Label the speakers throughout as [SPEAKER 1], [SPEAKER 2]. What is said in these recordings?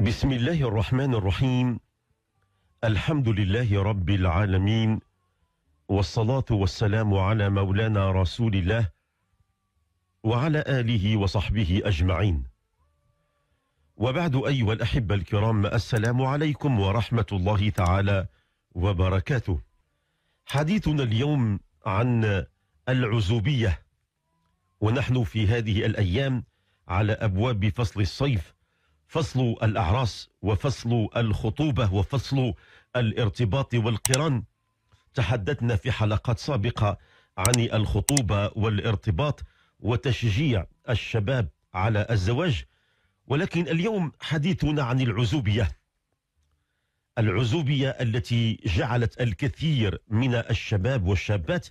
[SPEAKER 1] بسم الله الرحمن الرحيم الحمد لله رب العالمين والصلاة والسلام على مولانا رسول الله وعلى آله وصحبه أجمعين وبعد أيها الأحبة الكرام السلام عليكم ورحمة الله تعالى وبركاته حديثنا اليوم عن العزوبية ونحن في هذه الأيام على أبواب فصل الصيف فصل الأعراس وفصل الخطوبة وفصل الارتباط والقران تحدثنا في حلقات سابقة عن الخطوبة والارتباط وتشجيع الشباب على الزواج ولكن اليوم حديثنا عن العزوبية العزوبية التي جعلت الكثير من الشباب والشابات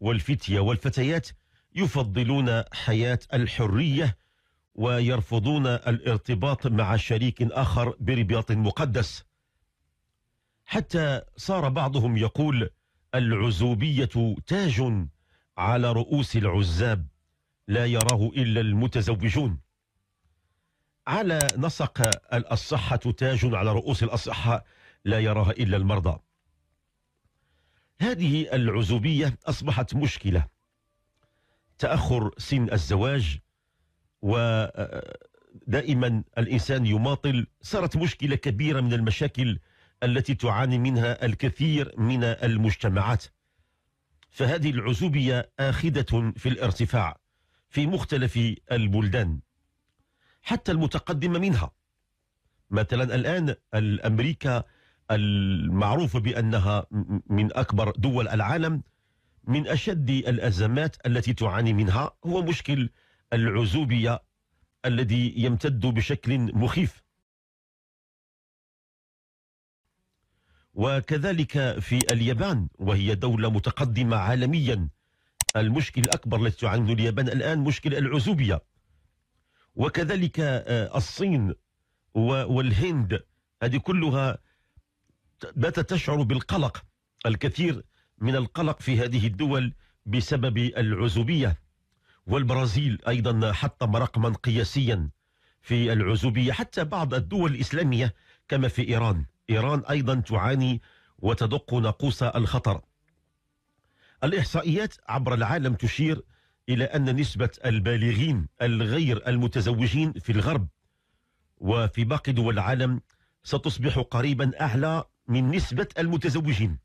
[SPEAKER 1] والفتية والفتيات يفضلون حياة الحرية ويرفضون الارتباط مع شريك آخر برباط مقدس حتى صار بعضهم يقول العزوبية تاج على رؤوس العزاب لا يراه إلا المتزوجون على نسق الصحة تاج على رؤوس الاصحاء لا يراها إلا المرضى هذه العزوبية أصبحت مشكلة تأخر سن الزواج ودائما آه، آه، الإنسان يماطل صارت مشكلة كبيرة من المشاكل التي تعاني منها الكثير من المجتمعات فهذه العزوبية آخذة في الارتفاع في مختلف البلدان حتى المتقدمة منها مثلا الآن الأمريكا المعروفة بأنها من أكبر دول العالم من أشد الأزمات التي تعاني منها هو مشكل العزوبية الذي يمتد بشكل مخيف وكذلك في اليابان وهي دولة متقدمة عالميا المشكل الأكبر التي تعانيه اليابان الآن مشكل العزوبية وكذلك آه، الصين والهند هذه كلها باتت تشعر بالقلق الكثير من القلق في هذه الدول بسبب العزوبية والبرازيل أيضا حطم رقما قياسيا في العزوبية حتى بعض الدول الإسلامية كما في إيران إيران أيضا تعاني وتدق ناقوس الخطر الإحصائيات عبر العالم تشير إلى أن نسبة البالغين الغير المتزوجين في الغرب وفي باقي دول العالم ستصبح قريبا أعلى من نسبة المتزوجين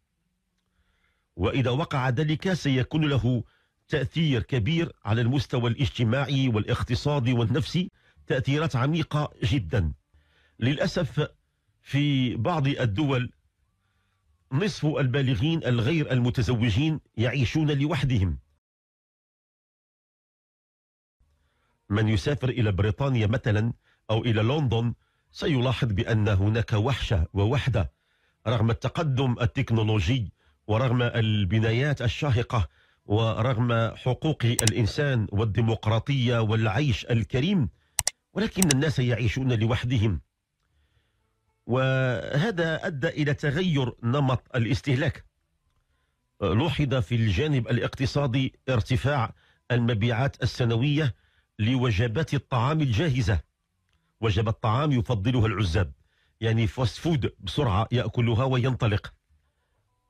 [SPEAKER 1] وإذا وقع ذلك سيكون له تأثير كبير على المستوى الاجتماعي والاقتصادي والنفسي تأثيرات عميقة جدا للأسف في بعض الدول نصف البالغين الغير المتزوجين يعيشون لوحدهم من يسافر إلى بريطانيا مثلا أو إلى لندن سيلاحظ بأن هناك وحشة ووحدة رغم التقدم التكنولوجي ورغم البنايات الشاهقة ورغم حقوق الإنسان والديمقراطية والعيش الكريم ولكن الناس يعيشون لوحدهم وهذا أدى إلى تغير نمط الاستهلاك لوحظ في الجانب الاقتصادي ارتفاع المبيعات السنوية لوجبات الطعام الجاهزة وجبة الطعام يفضلها العزاب يعني فاست فود بسرعة يأكلها وينطلق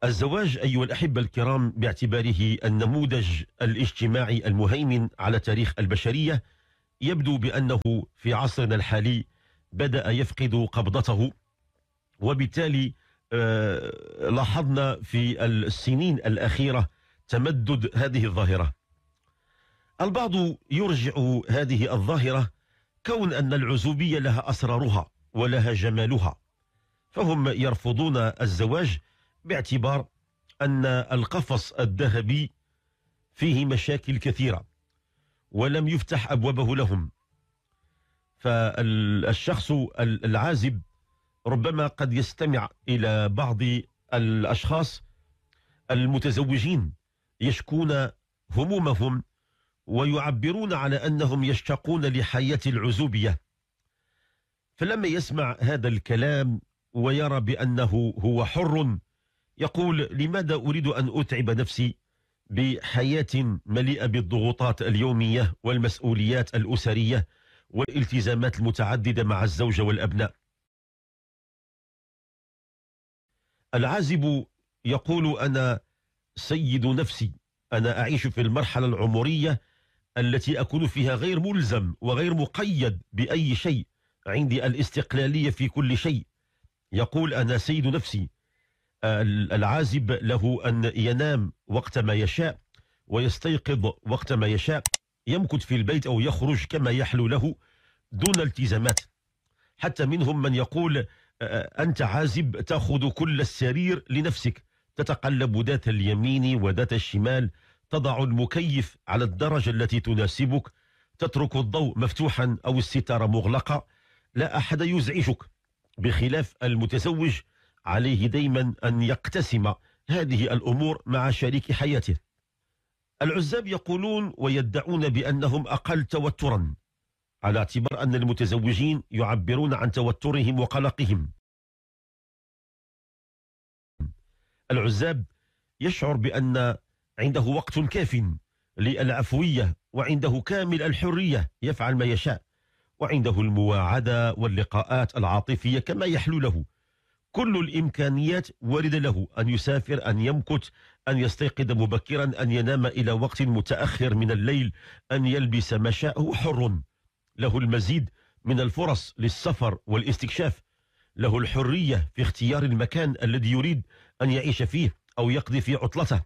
[SPEAKER 1] الزواج أيها الأحبة الكرام باعتباره النموذج الاجتماعي المهيمن على تاريخ البشرية يبدو بأنه في عصرنا الحالي بدأ يفقد قبضته وبالتالي آه، لاحظنا في السنين الأخيرة تمدد هذه الظاهرة البعض يرجع هذه الظاهرة كون أن العزوبية لها أسرارها ولها جمالها فهم يرفضون الزواج باعتبار أن القفص الذهبي فيه مشاكل كثيرة ولم يفتح أبوابه لهم فالشخص العازب ربما قد يستمع إلى بعض الأشخاص المتزوجين يشكون همومهم ويعبرون على أنهم يشتقون لحياة العزوبية فلما يسمع هذا الكلام ويرى بأنه هو حر يقول لماذا أريد أن أتعب نفسي بحياة مليئة بالضغوطات اليومية والمسؤوليات الأسرية والالتزامات المتعددة مع الزوجة والأبناء العازب يقول أنا سيد نفسي أنا أعيش في المرحلة العمرية التي أكون فيها غير ملزم وغير مقيد بأي شيء عندي الاستقلالية في كل شيء يقول أنا سيد نفسي العازب له أن ينام وقت ما يشاء ويستيقظ وقت ما يشاء يمكث في البيت أو يخرج كما يحلو له دون التزامات حتى منهم من يقول أنت عازب تأخذ كل السرير لنفسك تتقلب ذات اليمين وذات الشمال تضع المكيف على الدرجة التي تناسبك تترك الضوء مفتوحا أو الستارة مغلقة لا أحد يزعجك بخلاف المتزوج عليه دائما أن يقتسم هذه الأمور مع شريك حياته العزاب يقولون ويدعون بأنهم أقل توترا على اعتبار أن المتزوجين يعبرون عن توترهم وقلقهم العزاب يشعر بأن عنده وقت كاف للعفوية وعنده كامل الحرية يفعل ما يشاء وعنده المواعدة واللقاءات العاطفية كما يحلو له كل الإمكانيات وارده له أن يسافر أن يمكث أن يستيقظ مبكرا أن ينام إلى وقت متأخر من الليل أن يلبس ما شاء حر له المزيد من الفرص للسفر والاستكشاف له الحرية في اختيار المكان الذي يريد أن يعيش فيه أو يقضي في عطلته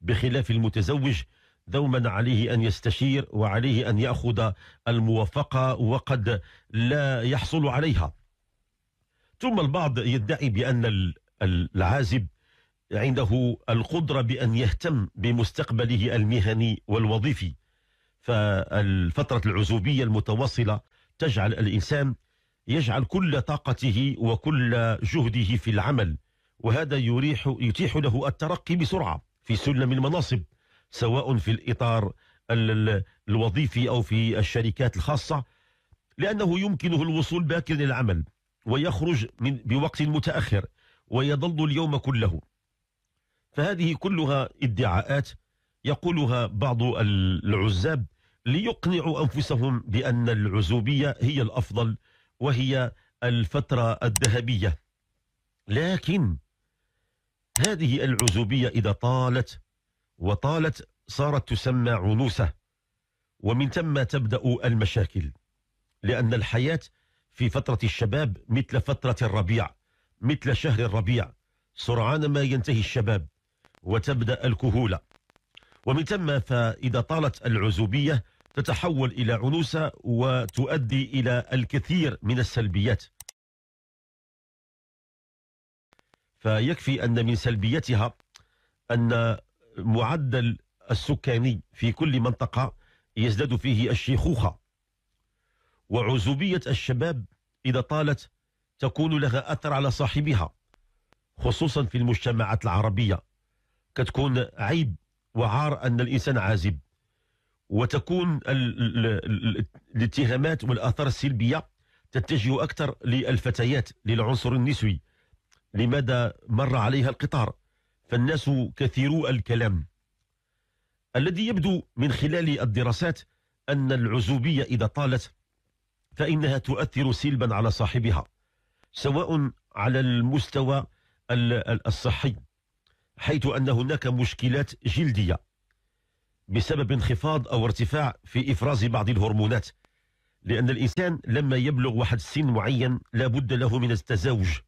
[SPEAKER 1] بخلاف المتزوج دوما عليه أن يستشير وعليه أن يأخذ الموافقة وقد لا يحصل عليها ثم البعض يدعي بأن العازب عنده القدرة بأن يهتم بمستقبله المهني والوظيفي فالفترة العزوبية المتواصلة تجعل الإنسان يجعل كل طاقته وكل جهده في العمل وهذا يريح يتيح له الترقي بسرعة في سلم المناصب سواء في الإطار الوظيفي أو في الشركات الخاصة لأنه يمكنه الوصول باكر للعمل ويخرج من بوقت متأخر ويظل اليوم كله فهذه كلها ادعاءات يقولها بعض العزاب ليقنعوا أنفسهم بأن العزوبية هي الأفضل وهي الفترة الذهبية لكن هذه العزوبية إذا طالت وطالت صارت تسمى عنوسة ومن ثم تبدأ المشاكل لأن الحياة في فترة الشباب مثل فترة الربيع مثل شهر الربيع سرعان ما ينتهي الشباب وتبدأ الكهولة ومن ثم فإذا طالت العزوبية تتحول إلى عنوسة وتؤدي إلى الكثير من السلبيات فيكفي أن من سلبيتها أن معدل السكاني في كل منطقة يزداد فيه الشيخوخة وعزوبية الشباب إذا طالت تكون لها أثر على صاحبها خصوصا في المجتمعات العربية كتكون عيب وعار أن الإنسان عازب وتكون الاتهامات والآثار السلبية تتجه أكثر للفتيات للعنصر النسوي لماذا مر عليها القطار فالناس كثيرو الكلام الذي يبدو من خلال الدراسات أن العزوبية إذا طالت فإنها تؤثر سلبا على صاحبها سواء على المستوى الصحي حيث أن هناك مشكلات جلدية بسبب انخفاض أو ارتفاع في إفراز بعض الهرمونات لأن الإنسان لما يبلغ واحد السن معين لا بد له من التزاوج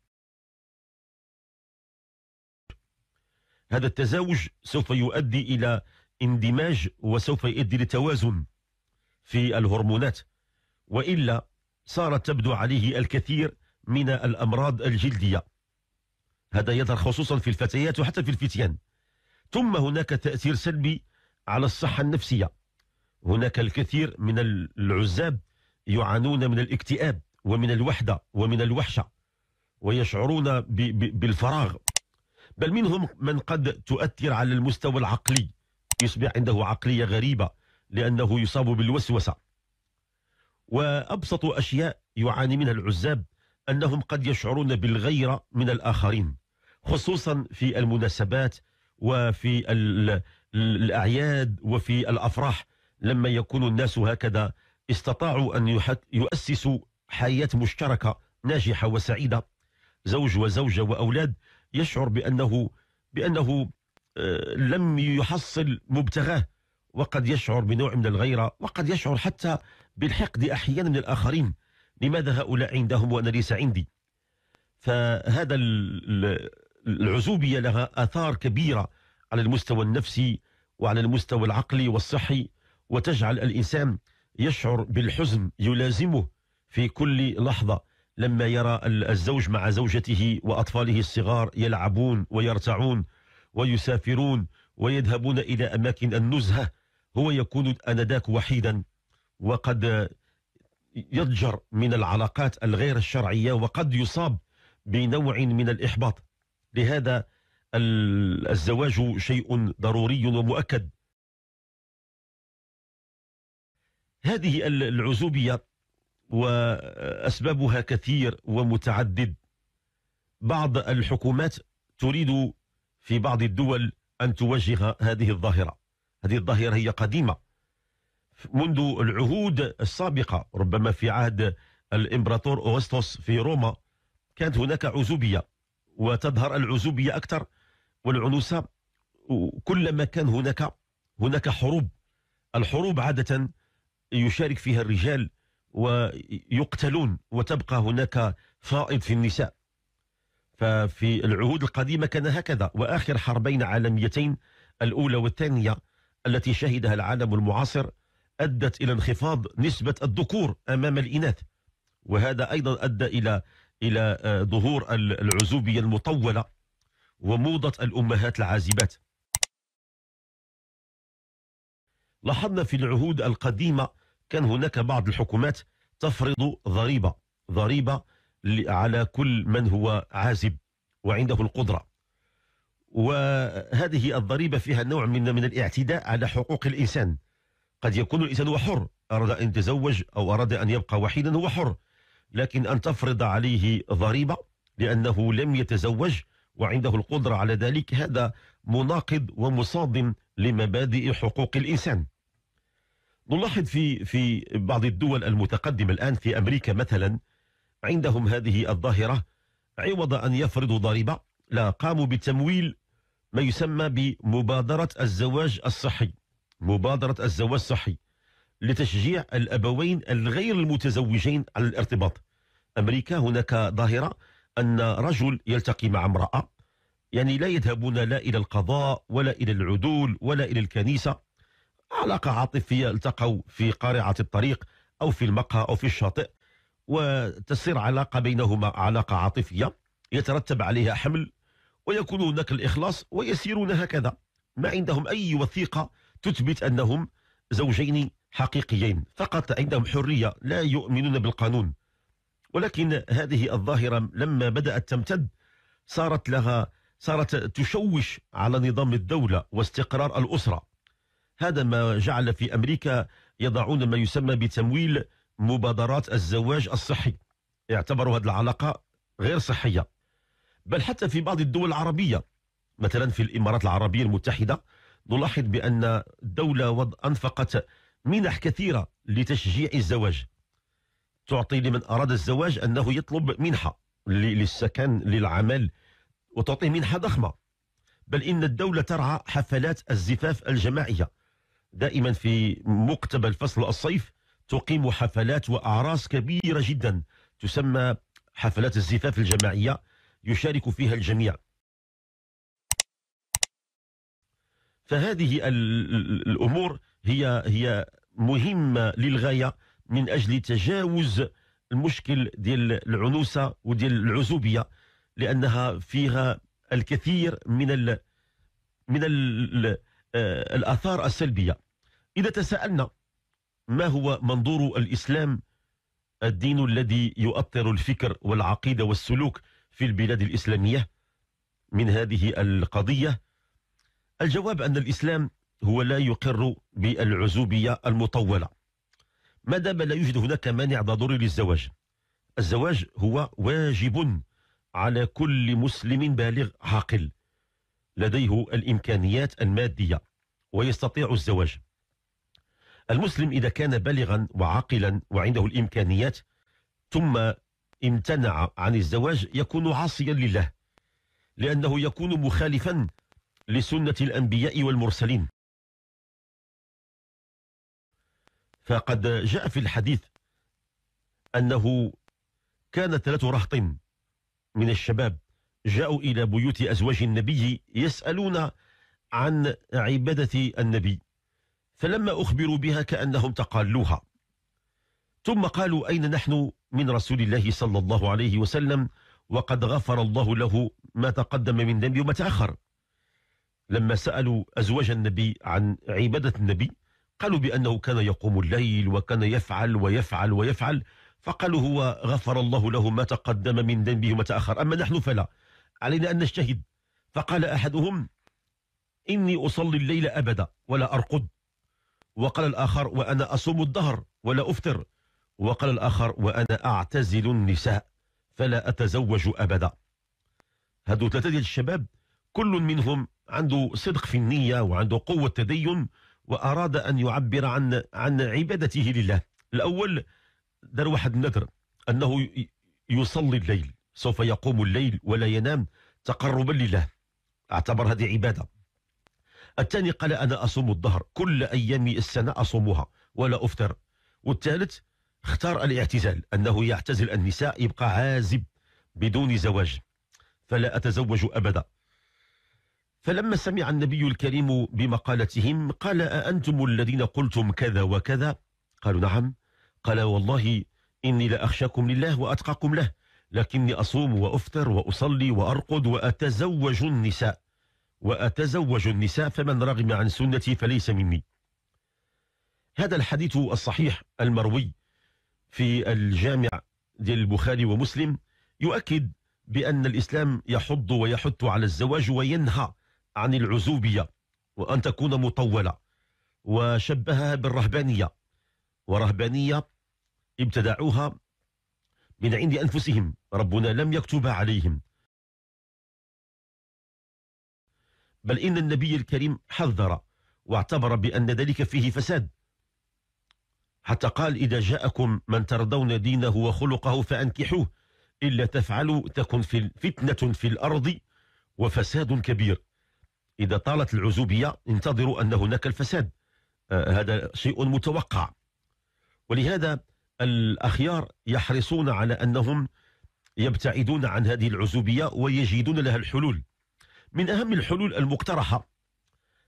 [SPEAKER 1] هذا التزاوج سوف يؤدي إلى اندماج وسوف يؤدي لتوازن في الهرمونات وإلا صارت تبدو عليه الكثير من الأمراض الجلدية هذا يظهر خصوصا في الفتيات وحتى في الفتيان ثم هناك تأثير سلبي على الصحة النفسية هناك الكثير من العزاب يعانون من الاكتئاب ومن الوحدة ومن الوحشة ويشعرون بالفراغ بل منهم من قد تؤثر على المستوى العقلي يصبح عنده عقلية غريبة لأنه يصاب بالوسوسة وأبسط أشياء يعاني منها العزاب أنهم قد يشعرون بالغيرة من الآخرين خصوصا في المناسبات وفي الأعياد وفي الأفراح لما يكون الناس هكذا استطاعوا أن يؤسسوا حياة مشتركة ناجحة وسعيدة زوج وزوجة وأولاد يشعر بأنه بأنه آه، لم يحصل مبتغاه وقد يشعر بنوع من الغيرة وقد يشعر حتى بالحقد أحيانا من الآخرين لماذا هؤلاء عندهم وأنا ليس عندي فهذا العزوبية لها آثار كبيرة على المستوى النفسي وعلى المستوى العقلي والصحي وتجعل الإنسان يشعر بالحزن يلازمه في كل لحظة لما يرى الزوج مع زوجته وأطفاله الصغار يلعبون ويرتعون ويسافرون ويذهبون إلى أماكن النزهة هو يكون أنذاك وحيدا وقد يضجر من العلاقات الغير الشرعية وقد يصاب بنوع من الإحباط لهذا الزواج شيء ضروري ومؤكد هذه العزوبية وأسبابها كثير ومتعدد بعض الحكومات تريد في بعض الدول أن توجه هذه الظاهرة هذه الظاهرة هي قديمة منذ العهود السابقة ربما في عهد الإمبراطور أوغسطس في روما كانت هناك عزوبية وتظهر العزوبية أكثر والعنوسة كلما كان هناك هناك حروب الحروب عادة يشارك فيها الرجال ويقتلون وتبقى هناك فائض في النساء ففي العهود القديمة كان هكذا وآخر حربين عالميتين الأولى والثانية التي شهدها العالم المعاصر أدت إلى انخفاض نسبة الذكور أمام الإناث وهذا أيضا أدى إلى إلى آه، ظهور العزوبية المطولة وموضة الأمهات العازبات لاحظنا في العهود القديمة كان هناك بعض الحكومات تفرض ضريبة ضريبة على كل من هو عازب وعنده القدرة وهذه الضريبة فيها نوع من من الاعتداء على حقوق الإنسان قد يكون الإنسان هو حر أراد أن يتزوج أو أراد أن يبقى وحيدا هو حر لكن أن تفرض عليه ضريبة لأنه لم يتزوج وعنده القدرة على ذلك هذا مناقض ومصادم لمبادئ حقوق الإنسان نلاحظ في في بعض الدول المتقدمة الآن في أمريكا مثلا عندهم هذه الظاهرة عوض أن يفرضوا ضريبة لا قاموا بتمويل ما يسمى بمبادرة الزواج الصحي مبادرة الزواج الصحي لتشجيع الأبوين الغير المتزوجين على الارتباط أمريكا هناك ظاهرة أن رجل يلتقي مع امرأة يعني لا يذهبون لا إلى القضاء ولا إلى العدول ولا إلى الكنيسة علاقة عاطفية التقوا في قارعة الطريق أو في المقهى أو في الشاطئ وتصير علاقة بينهما علاقة عاطفية يترتب عليها حمل ويكون هناك الإخلاص ويسيرون هكذا ما عندهم أي وثيقة تثبت أنهم زوجين حقيقيين فقط عندهم حرية لا يؤمنون بالقانون ولكن هذه الظاهرة لما بدأت تمتد صارت لها صارت تشوش على نظام الدولة واستقرار الأسرة هذا ما جعل في أمريكا يضعون ما يسمى بتمويل مبادرات الزواج الصحي يعتبروا هذه العلاقة غير صحية بل حتى في بعض الدول العربية مثلا في الإمارات العربية المتحدة نلاحظ بأن الدولة أنفقت منح كثيرة لتشجيع الزواج تعطي لمن أراد الزواج أنه يطلب منحة للسكن للعمل وتعطيه منحة ضخمة بل إن الدولة ترعى حفلات الزفاف الجماعية دائما في مقتبل فصل الصيف تقيم حفلات وأعراس كبيرة جدا تسمى حفلات الزفاف الجماعية يشارك فيها الجميع فهذه الأمور هي هي مهمة للغاية من أجل تجاوز المشكل ديال العنوسة وديال العزوبية لأنها فيها الكثير من ال من ال آه، الآثار السلبية إذا تساءلنا ما هو منظور الإسلام الدين الذي يؤطر الفكر والعقيدة والسلوك في البلاد الإسلامية من هذه القضية الجواب أن الإسلام هو لا يقر بالعزوبية المطولة ما دام لا يوجد هناك مانع ضروري للزواج الزواج هو واجب على كل مسلم بالغ عاقل لديه الإمكانيات المادية ويستطيع الزواج المسلم إذا كان بالغا وعاقلا وعنده الإمكانيات ثم امتنع عن الزواج يكون عاصيا لله لأنه يكون مخالفا لسنة الأنبياء والمرسلين فقد جاء في الحديث أنه كان ثلاث رهط من الشباب جاءوا إلى بيوت أزواج النبي يسألون عن عبادة النبي فلما أخبروا بها كأنهم تقالوها ثم قالوا أين نحن من رسول الله صلى الله عليه وسلم وقد غفر الله له ما تقدم من ذنبه وما تأخر لما سألوا أزواج النبي عن عبادة النبي قالوا بأنه كان يقوم الليل وكان يفعل ويفعل ويفعل فقالوا هو غفر الله له ما تقدم من ذنبه وما تأخر أما نحن فلا علينا أن نجتهد فقال أحدهم إني أصلي الليل أبدا ولا أرقد وقال الآخر وأنا أصوم الدهر ولا أفطر وقال الآخر وأنا أعتزل النساء فلا أتزوج أبدا هذو ثلاثة ديال الشباب كل منهم عنده صدق في النية وعنده قوة تدين وأراد أن يعبر عن عن عبادته لله الأول دار واحد النذر أنه يصلي الليل سوف يقوم الليل ولا ينام تقربا لله اعتبر هذه عبادة الثاني قال أنا أصوم الظهر كل أيام السنة أصومها ولا أفطر والثالث اختار الاعتزال أنه يعتزل النساء يبقى عازب بدون زواج فلا أتزوج أبدا فلما سمع النبي الكريم بمقالتهم قال أأنتم الذين قلتم كذا وكذا قالوا نعم قال والله إني لأخشاكم لله وأتقاكم له لكني أصوم وأفطر وأصلي وأرقد وأتزوج النساء وأتزوج النساء فمن رغم عن سنتي فليس مني هذا الحديث الصحيح المروي في الجامع ديال البخاري ومسلم يؤكد بأن الإسلام يحض ويحث على الزواج وينهى عن العزوبية وأن تكون مطولة وشبهها بالرهبانية ورهبانية ابتدعوها من عند أنفسهم ربنا لم يكتب عليهم بل إن النبي الكريم حذر واعتبر بأن ذلك فيه فساد حتى قال إذا جاءكم من ترضون دينه وخلقه فأنكحوه إلا تفعلوا تكن في فتنة في الأرض وفساد كبير إذا طالت العزوبية انتظروا أن هناك الفساد آه، هذا شيء متوقع ولهذا الأخيار يحرصون على أنهم يبتعدون عن هذه العزوبية ويجدون لها الحلول من أهم الحلول المقترحة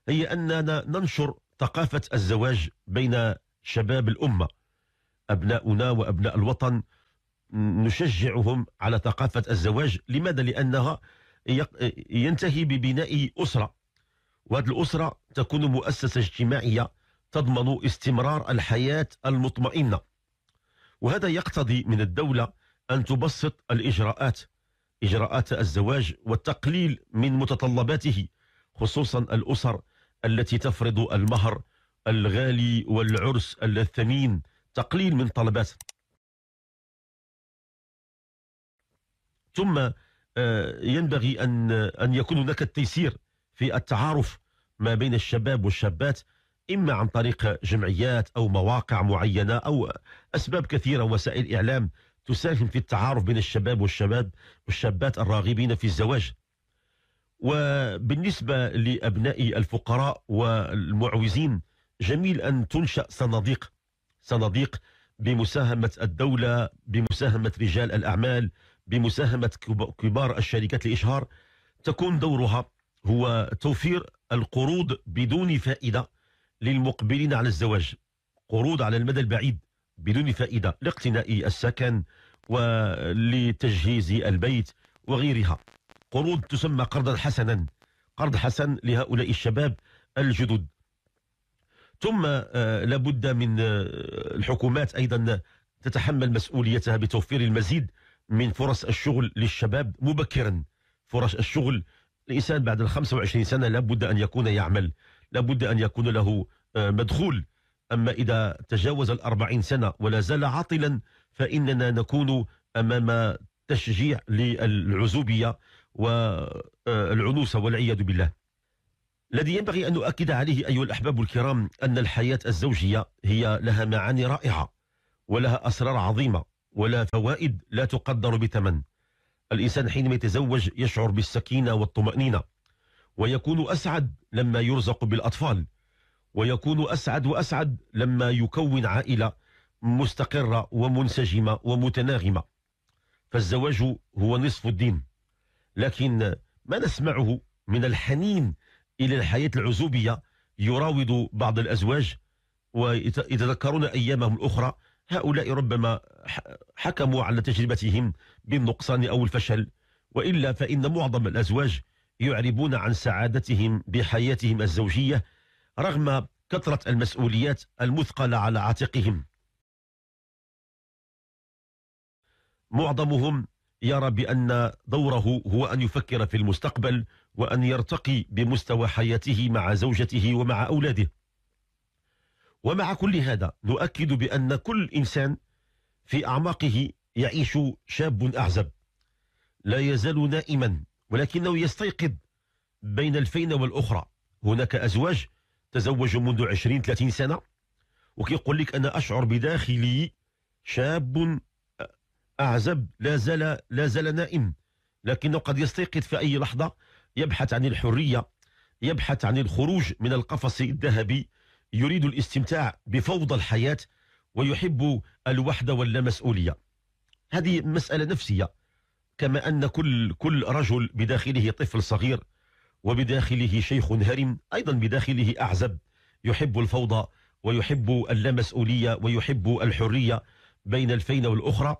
[SPEAKER 1] هي أننا ننشر ثقافة الزواج بين شباب الأمة أبناؤنا وأبناء الوطن نشجعهم على ثقافة الزواج لماذا؟ لأنها ينتهي ببناء أسرة وهذه الأسرة تكون مؤسسة اجتماعية تضمن استمرار الحياة المطمئنة وهذا يقتضي من الدولة أن تبسط الإجراءات إجراءات الزواج والتقليل من متطلباته خصوصا الأسر التي تفرض المهر الغالي والعرس الثمين تقليل من طلبات ثم آه، ينبغي أن أن يكون هناك التيسير في التعارف ما بين الشباب والشابات إما عن طريق جمعيات أو مواقع معينة أو أسباب كثيرة وسائل إعلام تساهم في التعارف بين الشباب والشباب والشابات الراغبين في الزواج وبالنسبة لأبناء الفقراء والمعوزين جميل أن تنشأ صناديق صناديق بمساهمة الدولة بمساهمة رجال الأعمال بمساهمة كبار الشركات لإشهار تكون دورها هو توفير القروض بدون فائدة للمقبلين على الزواج قروض على المدى البعيد بدون فائدة لاقتناء السكن ولتجهيز البيت وغيرها قروض تسمى قرضا حسنا قرض حسن لهؤلاء الشباب الجدد ثم آه، لابد من آه، الحكومات أيضا تتحمل مسؤوليتها بتوفير المزيد من فرص الشغل للشباب مبكرا فرص الشغل الإنسان بعد ال 25 سنة لابد أن يكون يعمل لابد أن يكون له آه، مدخول أما إذا تجاوز ال 40 سنة ولا زال عاطلا فإننا نكون أمام تشجيع للعزوبية والعنوسة آه، والعياذ بالله الذي ينبغي أن نؤكد عليه أيها الأحباب الكرام أن الحياة الزوجية هي لها معاني رائعة ولها أسرار عظيمة ولها فوائد لا تقدر بثمن الإنسان حينما يتزوج يشعر بالسكينة والطمأنينة ويكون أسعد لما يرزق بالأطفال ويكون أسعد وأسعد لما يكون عائلة مستقرة ومنسجمة ومتناغمة فالزواج هو نصف الدين لكن ما نسمعه من الحنين إلى الحياة العزوبية يراود بعض الأزواج ويتذكرون أيامهم الأخرى هؤلاء ربما حكموا على تجربتهم بالنقصان أو الفشل وإلا فإن معظم الأزواج يعربون عن سعادتهم بحياتهم الزوجية رغم كثرة المسؤوليات المثقلة على عاتقهم معظمهم يرى بأن دوره هو أن يفكر في المستقبل وأن يرتقي بمستوى حياته مع زوجته ومع أولاده ومع كل هذا نؤكد بأن كل إنسان في أعماقه يعيش شاب أعزب لا يزال نائما ولكنه يستيقظ بين الفين والأخرى هناك أزواج تزوجوا منذ 20-30 سنة وكيقول لك أنا أشعر بداخلي شاب أعزب لا زال, لا زال نائم لكنه قد يستيقظ في أي لحظة يبحث عن الحرية يبحث عن الخروج من القفص الذهبي يريد الاستمتاع بفوضى الحياة ويحب الوحدة واللامسؤولية هذه مسألة نفسية كما أن كل كل رجل بداخله طفل صغير وبداخله شيخ هرم أيضا بداخله أعزب يحب الفوضى ويحب اللامسؤولية ويحب الحرية بين الفينة والأخرى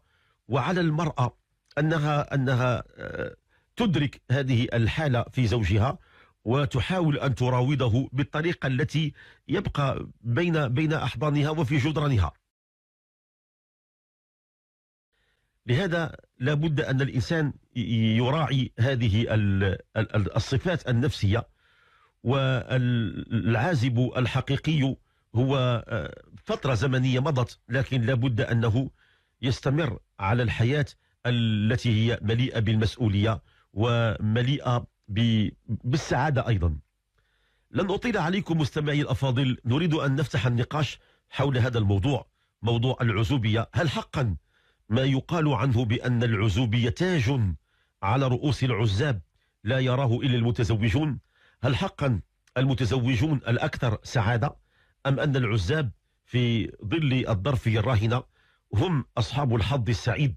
[SPEAKER 1] وعلى المرأة أنها أنها آه، تدرك هذه الحالة في زوجها وتحاول أن تراوده بالطريقة التي يبقى بين بين أحضانها وفي جدرانها لهذا لابد أن الإنسان يراعي هذه الصفات النفسية والعازب الحقيقي هو آه، فترة زمنية مضت لكن لابد أنه يستمر على الحياة التي هي مليئة بالمسؤولية ومليئة بالسعادة أيضا لن أطيل عليكم مستمعي الأفاضل نريد أن نفتح النقاش حول هذا الموضوع موضوع العزوبية هل حقا ما يقال عنه بأن العزوبية تاج على رؤوس العزاب لا يراه إلا المتزوجون هل حقا المتزوجون الأكثر سعادة أم أن العزاب في ظل الظرف الراهنة هم أصحاب الحظ السعيد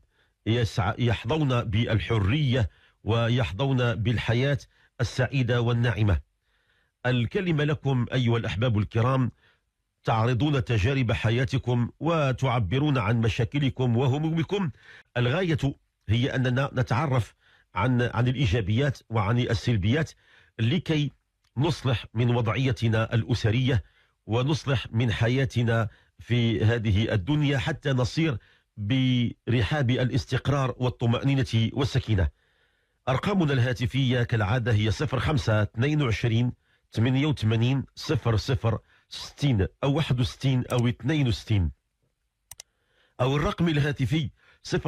[SPEAKER 1] يحظون بالحرية ويحظون بالحياة السعيدة والناعمة الكلمة لكم أيها الأحباب الكرام تعرضون تجارب حياتكم وتعبرون عن مشاكلكم وهمومكم الغاية هي أننا نتعرف عن عن الإيجابيات وعن السلبيات لكي نصلح من وضعيتنا الأسرية ونصلح من حياتنا في هذه الدنيا حتى نصير برحاب الاستقرار والطمأنينة والسكينة أرقامنا الهاتفية كالعادة هي 05 22 88 00 60 أو 61 أو 62 أو الرقم الهاتفي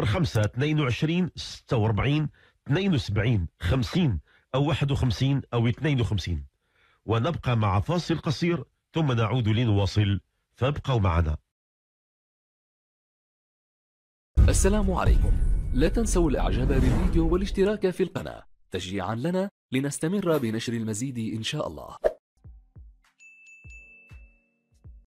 [SPEAKER 1] 05 22 46 72 50 أو 51 أو 52 ونبقى مع فاصل قصير ثم نعود لنواصل فابقوا معنا السلام عليكم لا تنسوا الإعجاب بالفيديو والاشتراك في القناة تشجيعا لنا لنستمر بنشر المزيد إن شاء الله